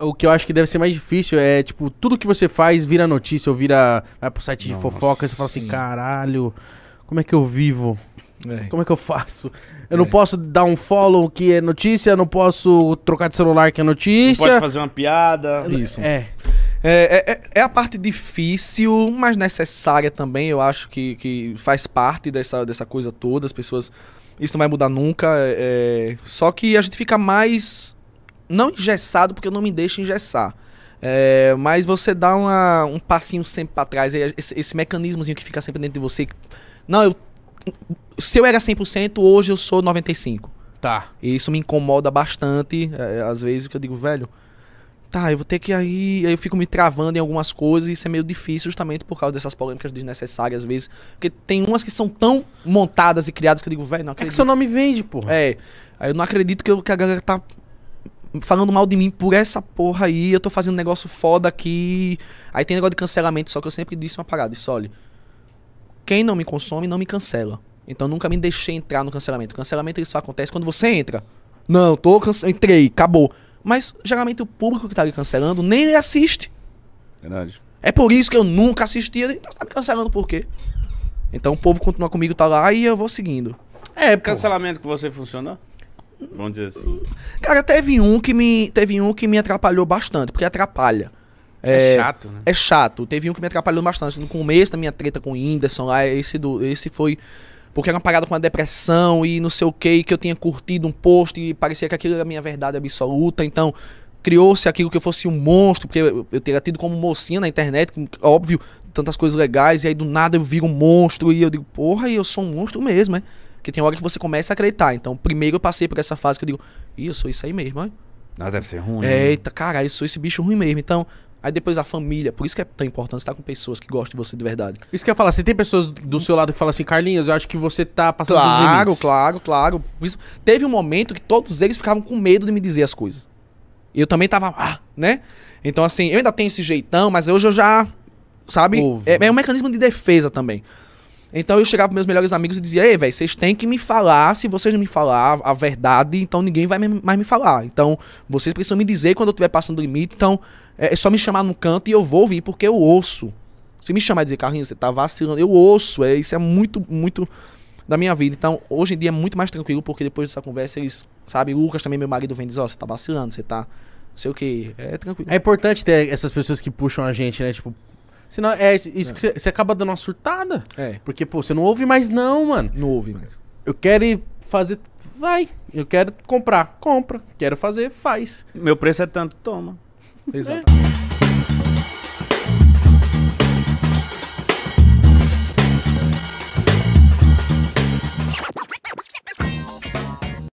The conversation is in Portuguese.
o que eu acho que deve ser mais difícil é, tipo, tudo que você faz vira notícia ou vira. Vai pro site de fofoca e você fala assim: sim. caralho, como é que eu vivo? É. Como é que eu faço? Eu é. não posso dar um follow que é notícia, eu não posso trocar de celular que é notícia. Não pode fazer uma piada. Isso. É. é. É, é, é, a parte difícil, mas necessária também, eu acho que, que faz parte dessa, dessa coisa toda. As pessoas. Isso não vai mudar nunca. É, é só que a gente fica mais não engessado, porque eu não me deixo engessar. É, mas você dá uma, um passinho sempre para trás, esse, esse mecanismozinho que fica sempre dentro de você. Não, eu, se eu era 100%, hoje eu sou 95%. Tá. E isso me incomoda bastante, é, às vezes, que eu digo, velho, tá, eu vou ter que aí. Aí eu fico me travando em algumas coisas e isso é meio difícil justamente por causa dessas polêmicas desnecessárias, às vezes. Porque tem umas que são tão montadas e criadas que eu digo, velho, não acredito. É que seu nome vende, porra. É. Aí eu não acredito que, eu, que a galera tá falando mal de mim por essa porra aí, eu tô fazendo um negócio foda aqui. Aí tem negócio de cancelamento, só que eu sempre disse uma parada, isso, olha. Quem não me consome não me cancela. Então nunca me deixei entrar no cancelamento. O cancelamento isso só acontece quando você entra. Não, tô cancelando, entrei, acabou. Mas geralmente o público que tá ali cancelando nem assiste. Verdade. É por isso que eu nunca assistia. Então tá me cancelando por quê? Então o povo continua comigo, tá lá e eu vou seguindo. É, pô. Cancelamento que você funcionou? Vamos dizer assim. Cara, teve um que me, teve um que me atrapalhou bastante, porque atrapalha. É, é, chato, né? É chato. Teve um que me atrapalhou bastante. No começo da minha treta com o Whindersson, lá, esse, do, esse foi. Porque era uma parada com a depressão e não sei o que, que eu tinha curtido um post e parecia que aquilo era a minha verdade absoluta. Então, criou-se aquilo que eu fosse um monstro, porque eu, eu teria tido como mocinha na internet, óbvio, tantas coisas legais, e aí do nada eu viro um monstro e eu digo, porra, eu sou um monstro mesmo, Né? Porque tem hora que você começa a acreditar. Então, primeiro eu passei por essa fase que eu digo, isso, isso aí mesmo, hein? Ah, deve ser ruim. Né? Eita, caralho, eu sou esse bicho ruim mesmo. Então, aí depois a família, por isso que é tão importante estar com pessoas que gostam de você de verdade. Isso que eu ia falar, você tem pessoas do seu lado que falam assim, Carlinhos, eu acho que você tá passando Claro, claro, claro. Isso, teve um momento que todos eles ficavam com medo de me dizer as coisas. Eu também tava, ah, né? Então, assim, eu ainda tenho esse jeitão, mas hoje eu já, sabe? É, é um mecanismo de defesa também. Então eu chegava pros meus melhores amigos e dizia: Ei, velho, vocês têm que me falar. Se vocês não me falar a verdade, então ninguém vai mais me falar. Então vocês precisam me dizer quando eu estiver passando o limite. Então é, é só me chamar no canto e eu vou ouvir, porque eu ouço. Se me chamar e dizer, Carlinhos, você tá vacilando, eu ouço. É, isso é muito, muito da minha vida. Então, hoje em dia é muito mais tranquilo, porque depois dessa conversa eles, sabe, Lucas também, meu marido, vem e diz, ó, oh, você tá vacilando, você tá, não sei o que, é tranquilo. É importante ter essas pessoas que puxam a gente, né, tipo, Senão, é, é isso que é. você acaba dando uma surtada. É. Porque, pô, você não ouve mais, não, mano. Não ouve mais. Eu quero ir fazer. Vai. Eu quero comprar, compra. Quero fazer, faz. Meu preço é tanto, toma. Exato. É.